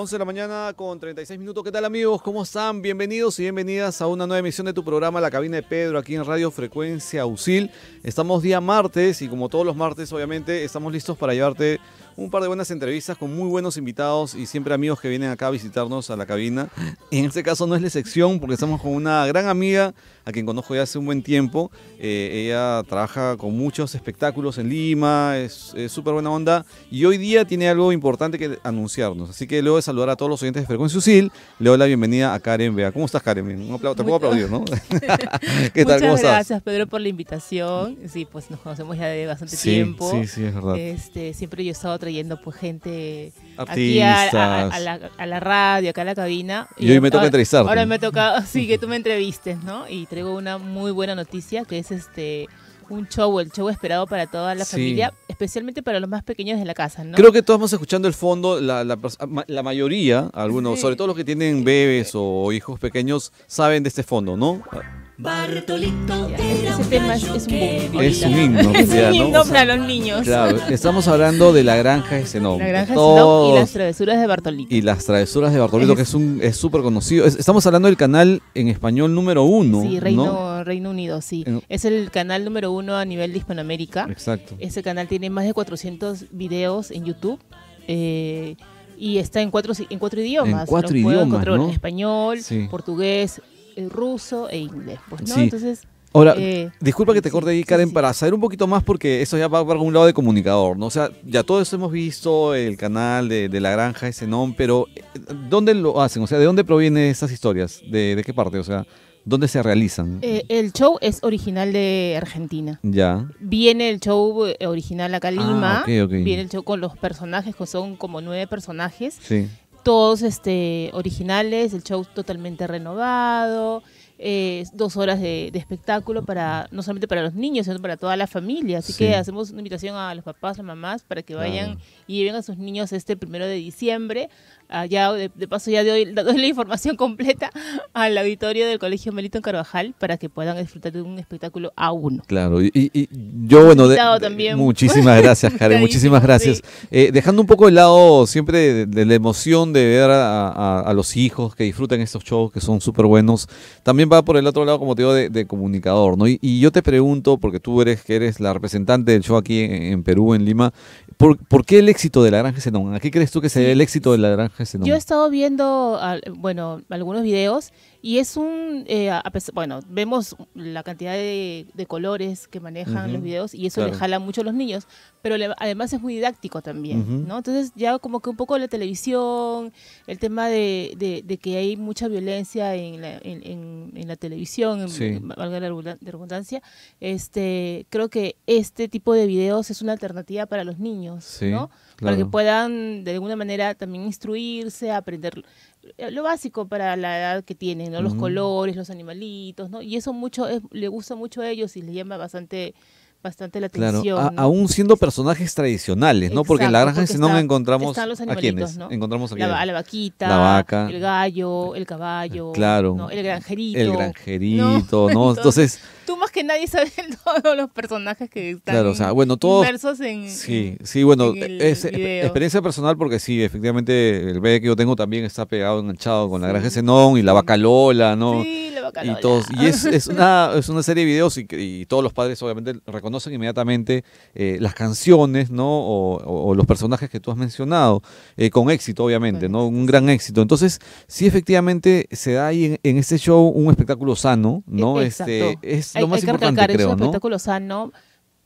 11 de la mañana con 36 minutos. ¿Qué tal amigos? ¿Cómo están? Bienvenidos y bienvenidas a una nueva emisión de tu programa La Cabina de Pedro aquí en Radio Frecuencia Usil. Estamos día martes y como todos los martes obviamente estamos listos para llevarte un par de buenas entrevistas con muy buenos invitados y siempre amigos que vienen acá a visitarnos a la cabina. en este caso no es la excepción porque estamos con una gran amiga a quien conozco ya hace un buen tiempo. Eh, ella trabaja con muchos espectáculos en Lima, es súper buena onda y hoy día tiene algo importante que anunciarnos. Así que luego de saludar a todos los oyentes de Frecuencia Usil, le doy la bienvenida a Karen Vea. ¿Cómo estás, Karen? Un aplauso. Te puedo aplaudir, ¿no? ¿Qué tal? Muchas gracias, Pedro, por la invitación. Sí, pues nos conocemos ya de bastante tiempo. Sí, sí, es verdad. Este, siempre yo he estado yendo pues gente aquí a, la, radio, acá a la cabina. Y, y hoy me toca entrevistar. Ahora pues. me toca, sí, que tú me entrevistes, ¿no? Y traigo una muy buena noticia que es este un show, el show esperado para toda la familia, especialmente para los más pequeños de la casa, ¿no? Creo que todos estamos escuchando el fondo, la, ah, mayoría, algunos, sobre todo los que tienen bebés o hijos pequeños, saben de este fondo, ¿no? Bartolito Ese tema es, un es, un himno. es un himno para los niños. Claro, estamos hablando de la granja de nombre La granja de y las travesuras de Bartolito. Y las travesuras de Bartolito, que es un es súper conocido. estamos hablando del canal en español número uno. Sí, Reino, Unido, sí. Es el canal número uno uno a nivel de Hispanoamérica. Exacto. Ese canal tiene más de 400 videos en YouTube. Eh, y está en cuatro, en cuatro idiomas. En cuatro idiomas, Español, portugués, eh, ruso e inglés. Pues, sí. Ahora, eh, disculpa que te corte ahí, Karen, para saber un poquito más, porque eso ya va para algún lado de comunicador, ¿no? O sea, ya todo hemos visto, el canal de, la granja, ese nombre, pero ¿dónde lo hacen? O sea, ¿de dónde provienen esas historias? ¿De, ¿De, qué parte? O sea, ¿Dónde se realizan? Eh, el show es original de Argentina. Ya. Viene el show eh, original a Calima. Ah, Viene el show con los personajes, que son como nueve personajes. Sí. Todos este, originales, el show totalmente renovado. Eh, dos horas de, espectáculo para no solamente para los niños, sino para toda la familia. Así que hacemos una invitación a los papás, las mamás, para que vayan y vengan a sus niños este primero de diciembre Ah, de, paso ya doy, la información completa al auditorio del Colegio Melito en Carvajal para que puedan disfrutar de un espectáculo a uno. Claro, y, yo, bueno, de, muchísimas gracias, Karen, muchísimas gracias. Eh, dejando un poco de lado siempre de, la emoción de ver a, los hijos que disfrutan estos shows que son súper buenos, también va por el otro lado, como te digo, de, comunicador, ¿no? Y, yo te pregunto, porque tú eres que eres la representante del show aquí en, Perú, en Lima, ¿por, qué el éxito de la Granja Zenón? ¿A qué crees tú que sería el éxito de la Granja yo he estado viendo, bueno, algunos videos y es un, eh, bueno, vemos la cantidad de, colores que manejan los videos y eso le jala mucho a los niños, pero además es muy didáctico también, ¿no? Entonces ya como que un poco la televisión, el tema de, que hay mucha violencia en la, en, en, la televisión, valga la redundancia, este, creo que este tipo de videos es una alternativa para los niños, ¿no? Para que puedan de alguna manera también instruirse, aprender eh, lo básico para la edad que tienen, ¿no? Los mm. colores, los animalitos, ¿no? Y eso mucho le gusta mucho a ellos y les llama bastante bastante la atención. Claro, aún siendo personajes tradicionales, ¿no? porque en la granja si no encontramos están los a quienes encontramos a, la, vaquita, la vaca, el gallo, el caballo, claro, el granjerito. El granjerito, ¿no? Entonces, tú más que nadie sabes todos los personajes que están claro, o sea, bueno, todos, en Sí, sí, bueno, es, experiencia personal porque sí, efectivamente el bebé que yo tengo también está pegado enganchado con la granja Zenón y la vaca Lola, ¿no? Y, es, es, una, serie de videos y, todos los padres obviamente reconocen inmediatamente eh, las canciones, ¿no? O, los personajes que tú has mencionado, eh, con éxito obviamente, ¿no? Un gran éxito. Entonces, sí efectivamente se da ahí en, este show un espectáculo sano, ¿no? E, este, es lo más importante, creo, un ¿no? espectáculo sano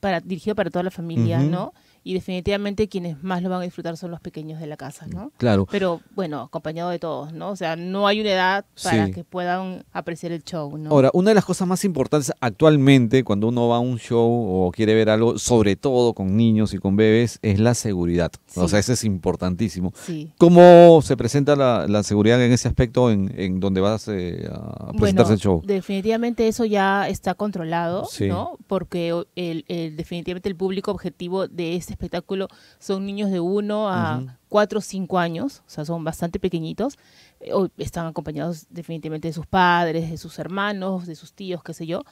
para, dirigido para toda la familia, ¿no? Y definitivamente quienes más lo van a disfrutar son los pequeños de la casa, ¿no? Claro. Pero bueno, acompañado de todos, ¿no? O sea, no hay una edad para que puedan apreciar el show, ¿no? Ahora, una de las cosas más importantes actualmente cuando uno va a un show o quiere ver algo, sobre todo con niños y con bebés, es la seguridad. O sea, eso es importantísimo. Sí. ¿Cómo se presenta la, seguridad en ese aspecto en, donde vas eh, a presentarse el show? Definitivamente eso ya está controlado, ¿no? Porque el definitivamente el público objetivo de este espectáculo son niños de 1 a 4 o 5 años, o sea, son bastante pequeñitos, eh, están acompañados definitivamente de sus padres, de sus hermanos, de sus tíos, qué sé yo,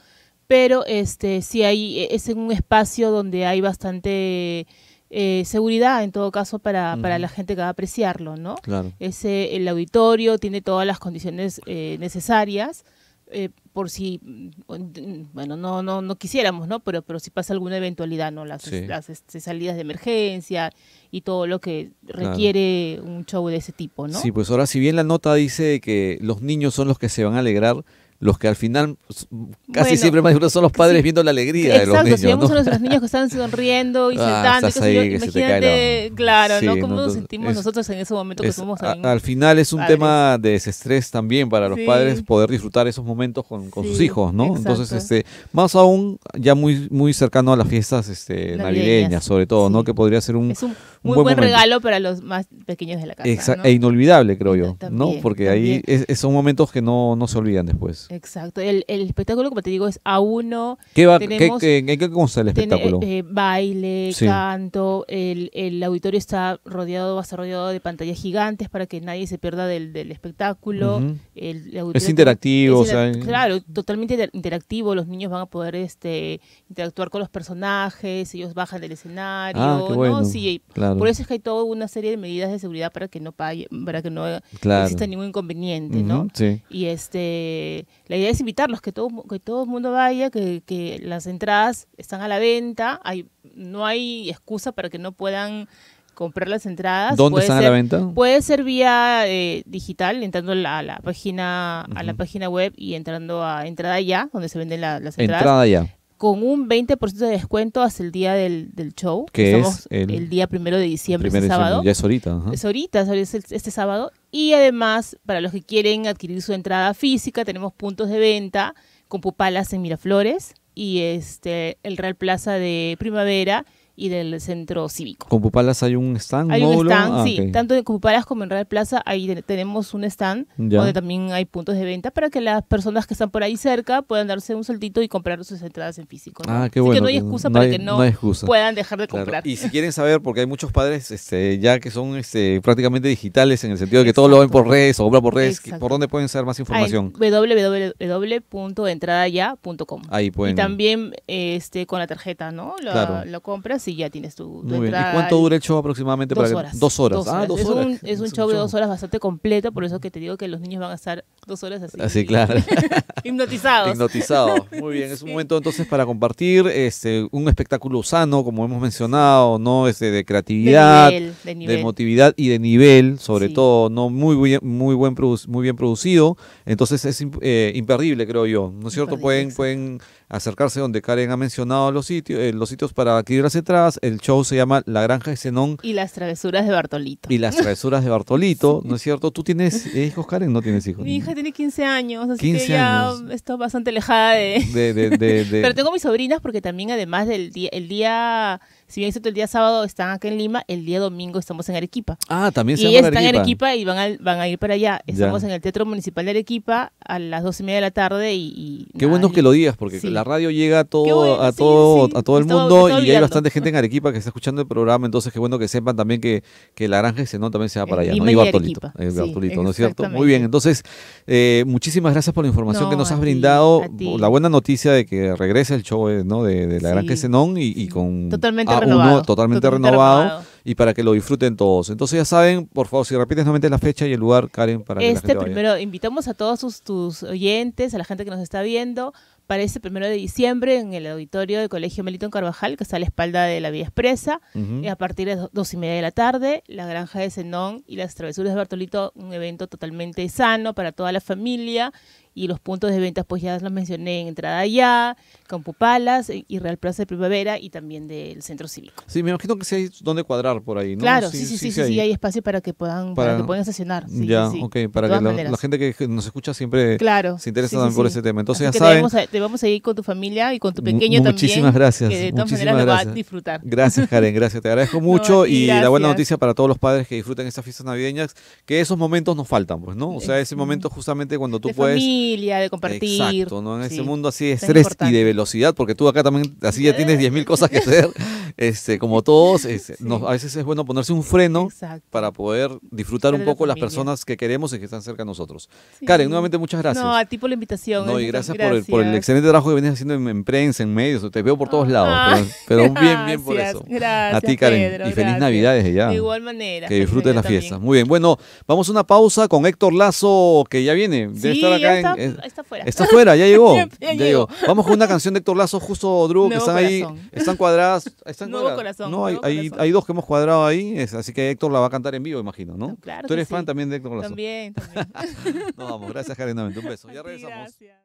pero este sí hay, e, es en un espacio donde hay bastante... Eh, seguridad en todo caso para, para, la gente que va a apreciarlo, ¿no? el auditorio tiene todas las condiciones eh, necesarias eh, por si, mm, bueno, no, no, no quisiéramos, ¿no? Pero, pero si pasa alguna eventualidad, ¿no? Las, este, salidas de emergencia y todo lo que requiere un show de ese tipo, ¿no? Sí, pues ahora si bien la nota dice que los niños son los que se van a alegrar, los que al final pues, casi siempre más duros son los padres viendo la alegría de los niños. Exacto, Si vemos a nuestros niños que están sonriendo y ah, sentando, claro, ¿no? ¿Cómo nos sentimos nosotros en ese momento que somos Al final es un tema de desestrés también para los padres poder disfrutar esos momentos con, con sus hijos, ¿no? Entonces, este, más aún, ya muy, muy cercano a las fiestas este, navideñas, sobre todo, ¿no? Que podría ser un muy buen, regalo para los más pequeños de la casa. E inolvidable, creo yo, ¿no? Porque ahí es, son momentos que no, se olvidan después. Exacto. El, espectáculo, como te digo, es a uno. ¿Qué va, ¿qué, consta el espectáculo? Eh, baile, canto, el, el, auditorio está rodeado, va a estar rodeado de pantallas gigantes para que nadie se pierda del, espectáculo. es interactivo. Eh. claro, totalmente interactivo. Los niños van a poder este interactuar con los personajes, ellos bajan del escenario. Ah, qué Sí, claro por eso es que hay toda una serie de medidas de seguridad para que no pague, para que no exista ningún inconveniente, ¿no? Y este, la idea es invitarlos, que todo, que todo el mundo vaya, que, las entradas están a la venta, hay, no hay excusa para que no puedan comprar las entradas. ¿Dónde están a la venta? Puede ser vía eh, digital, entrando a la, página a la página web y entrando a Entrada Ya, donde se venden las entradas. Entrada Ya con un 20% de descuento hasta el día del, del show. Que es el, día primero de diciembre, este sábado. Ya es ahorita. Es ahorita, es este sábado. Y además, para los que quieren adquirir su entrada física, tenemos puntos de venta con pupalas en Miraflores y este el Real Plaza de Primavera y del centro cívico. ¿Con Pupalas hay un stand? Hay un stand, ah, sí. Tanto en Pupalas como en Real Plaza ahí tenemos un stand donde también hay puntos de venta para que las personas que están por ahí cerca puedan darse un saltito y comprar sus entradas en físico. Ah, qué Así bueno. que no hay excusa para que no, puedan dejar de comprar. Y si quieren saber, porque hay muchos padres este, ya que son este, prácticamente digitales en el sentido de que todos todo lo ven por redes o obra por redes, ¿por dónde pueden saber más información? www.entradaya.com Ahí pueden. Y también este, con la tarjeta, ¿no? lo compras sí, ya tienes tu, ¿Y cuánto dura el show aproximadamente? Dos, para horas. Dos ah, horas. es, Un, es, show, de dos horas bastante completo, por eso que te digo que los niños van a estar dos horas así. Así, claro. Hipnotizados. Hipnotizados. Muy bien, es un momento entonces para compartir este, un espectáculo sano, como hemos mencionado, ¿no? Este, de creatividad, de, emotividad y de nivel, sobre todo, ¿no? Muy, muy, buen muy bien producido. Entonces es eh, imperdible, creo yo. ¿No es cierto? pueden acercarse donde Karen ha mencionado los sitios, eh, los sitios para adquirir las entradas. El show se llama La Granja de Zenón. Y las travesuras de Bartolito. Y las travesuras de Bartolito, ¿no es cierto? ¿Tú tienes eh, hijos, Karen? No tienes hijos. Mi hija tiene 15 años, así que ya estoy bastante alejada de... Pero tengo mis sobrinas porque también además del día, el día si bien el día sábado están acá en Lima, el día domingo estamos en Arequipa. Ah, también se y están en Arequipa y van a, ir para allá. Estamos en el Teatro Municipal de Arequipa a las dos y media de la tarde y... Qué bueno que lo digas, porque la radio llega a todo, a todo, a todo el mundo y hay bastante gente en Arequipa que está escuchando el programa, entonces qué bueno que sepan también que, que la granja y también se va para allá, ¿no? Y Bartolito, eh, ¿no es cierto? Muy bien, entonces eh, muchísimas gracias por la información que nos has brindado, la buena noticia de que regresa el show eh, ¿no? de, la granja Zenón y, y con... Totalmente uno totalmente, renovado, y para que lo disfruten todos. Entonces ya saben, por favor, si repites nuevamente la fecha y el lugar, Karen, para este que la este gente Este primero, invitamos a todos tus oyentes, a la gente que nos está viendo, para primero de diciembre en el auditorio del Colegio Melitón Carvajal, que está a la espalda de la Vía Expresa, y a partir de dos y media de la tarde, la granja de Zenón y las travesuras de Bartolito, un evento totalmente sano para toda la familia, y los puntos de ventas pues ya los mencioné en Entrada allá con pupalas, y Real Plaza de Primavera y también del Centro Cívico. Sí, me imagino que sí hay donde cuadrar por ahí, ¿no? Claro, sí, sí, sí, sí, hay. espacio para que puedan, para, que puedan estacionar. ya, ok, para que la, gente que nos escucha siempre se interesa por ese tema. Entonces ya saben vamos a ir con tu familia y con tu pequeño también. Muchísimas gracias. Que de todas maneras gracias. va a disfrutar. Gracias, Karen, gracias. Te agradezco mucho y la buena noticia para todos los padres que disfruten estas fiestas navideñas, que esos momentos nos faltan, pues, ¿no? O sea, ese momento justamente cuando tú puedes. De familia, de compartir. Exacto, ¿no? En ese mundo así de estrés y de velocidad, porque tú acá también así ya tienes 10.000 cosas que hacer, este, como todos. Este, a veces es bueno ponerse un freno para poder disfrutar un poco las personas que queremos y que están cerca de nosotros. Karen, nuevamente muchas gracias. No, a ti por la invitación. No, y gracias, Por, el, por excelente trabajo que venías haciendo en, prensa, en medios, te veo por todos lados, pero, un bien, bien por eso. Gracias, a ti, Karen, y feliz Navidades Navidad desde ya. De igual manera. Que disfrutes la fiesta. Muy bien, bueno, vamos a una pausa con Héctor Lazo, que ya viene. Debe sí, estar acá. Está, en, está, fuera. Está fuera, ya llegó. ya, llegó. Vamos con una canción de Héctor Lazo, justo, Drew, que están corazón. ahí, están cuadradas. nuevo corazón. No, hay, hay, dos que hemos cuadrado ahí, así que Héctor la va a cantar en vivo, imagino, ¿no? claro Tú eres fan también de Héctor Lazo. También, también. Nos vamos, gracias, Karen, un beso. Ya regresamos. Gracias.